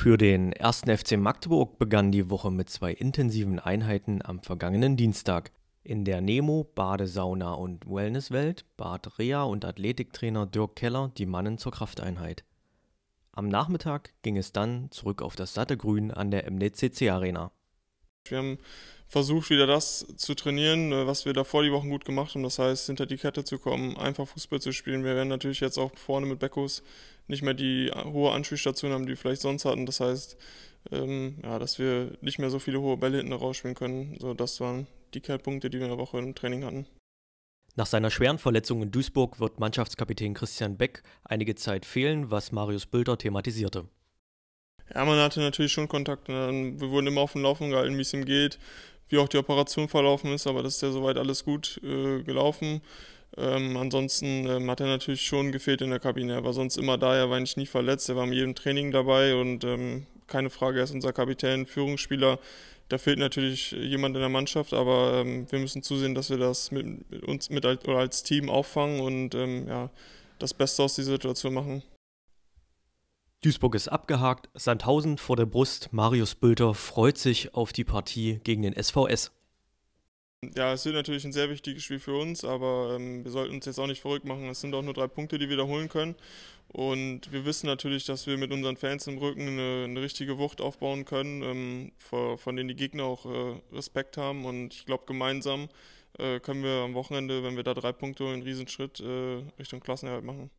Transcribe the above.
Für den 1. FC Magdeburg begann die Woche mit zwei intensiven Einheiten am vergangenen Dienstag. In der Nemo, Badesauna und Wellnesswelt bat Rea und Athletiktrainer Dirk Keller die Mannen zur Krafteinheit. Am Nachmittag ging es dann zurück auf das satte Grün an der MDCC Arena. Wir haben versucht wieder das zu trainieren, äh, was wir davor die Wochen gut gemacht haben. Das heißt, hinter die Kette zu kommen, einfach Fußball zu spielen. Wir werden natürlich jetzt auch vorne mit Beckos nicht mehr die hohe Anspielstation haben, die wir vielleicht sonst hatten. Das heißt, ähm, ja, dass wir nicht mehr so viele hohe Bälle hinten rausspielen können. So, das waren die Kernpunkte, die wir in der Woche im Training hatten. Nach seiner schweren Verletzung in Duisburg wird Mannschaftskapitän Christian Beck einige Zeit fehlen, was Marius Bülter thematisierte. Ja, man hatte natürlich schon Kontakt. Wir wurden immer auf dem Laufen gehalten, wie es ihm geht wie auch die Operation verlaufen ist, aber das ist ja soweit alles gut äh, gelaufen. Ähm, ansonsten ähm, hat er natürlich schon gefehlt in der Kabine. Er war sonst immer da, er war eigentlich nie verletzt, er war in jedem Training dabei und ähm, keine Frage, er ist unser Kapitän, Führungsspieler. Da fehlt natürlich jemand in der Mannschaft, aber ähm, wir müssen zusehen, dass wir das mit, mit uns mit als, oder als Team auffangen und ähm, ja, das Beste aus dieser Situation machen. Duisburg ist abgehakt, Sandhausen vor der Brust, Marius Bülter freut sich auf die Partie gegen den SVS. Ja, es wird natürlich ein sehr wichtiges Spiel für uns, aber ähm, wir sollten uns jetzt auch nicht verrückt machen. Es sind auch nur drei Punkte, die wir wiederholen können. Und wir wissen natürlich, dass wir mit unseren Fans im Rücken eine, eine richtige Wucht aufbauen können, ähm, vor, von denen die Gegner auch äh, Respekt haben. Und ich glaube, gemeinsam äh, können wir am Wochenende, wenn wir da drei Punkte holen, einen Riesenschritt äh, Richtung Klassenerhalt machen.